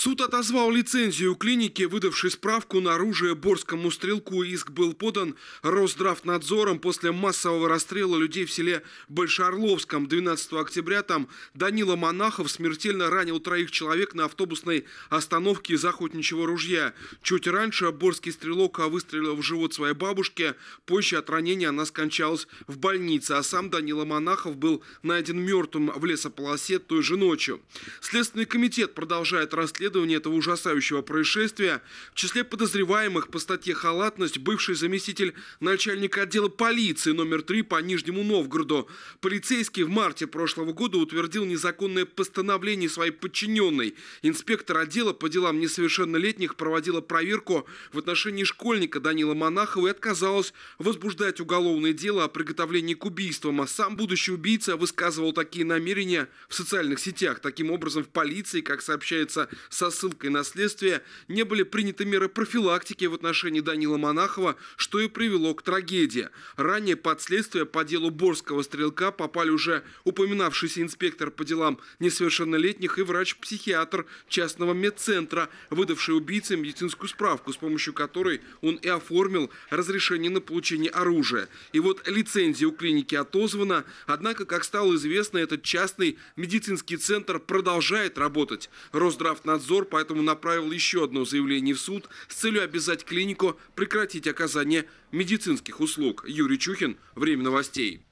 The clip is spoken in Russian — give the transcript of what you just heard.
Суд отозвал лицензию клиники, выдавшей справку на оружие борскому стрелку. Иск был подан Росздравнадзором после массового расстрела людей в селе Большоорловском. 12 октября там Данила Монахов смертельно ранил троих человек на автобусной остановке из охотничьего ружья. Чуть раньше борский стрелок а выстрелил в живот своей бабушке. Позже от ранения она скончалась в больнице. А сам Данила Монахов был найден мертвым в лесополосе той же ночью. Следственный комитет продолжает расследование расследования этого ужасающего происшествия в числе подозреваемых по статье «Халатность» бывший заместитель начальника отдела полиции номер 3 по Нижнему Новгороду. Полицейский в марте прошлого года утвердил незаконное постановление своей подчиненной. Инспектор отдела по делам несовершеннолетних проводила проверку в отношении школьника Данила Монахова и отказалась возбуждать уголовное дело о приготовлении к убийствам. А сам будущий убийца высказывал такие намерения в социальных сетях. Таким образом, в полиции, как сообщается, со ссылкой на следствие, не были приняты меры профилактики в отношении Данила Монахова, что и привело к трагедии. Ранее под следствие по делу Борского стрелка попали уже упоминавшийся инспектор по делам несовершеннолетних и врач-психиатр частного медцентра, выдавший убийце медицинскую справку, с помощью которой он и оформил разрешение на получение оружия. И вот лицензия у клиники отозвана, однако, как стало известно, этот частный медицинский центр продолжает работать. Росздравнадзор Роспотребнадзор поэтому направил еще одно заявление в суд с целью обязать клинику прекратить оказание медицинских услуг. Юрий Чухин, Время новостей.